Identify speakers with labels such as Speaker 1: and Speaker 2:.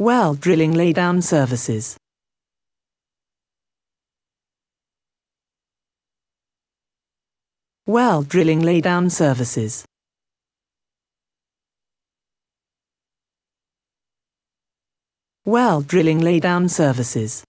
Speaker 1: Well drilling laydown services. Well drilling laydown services. Well drilling laydown services.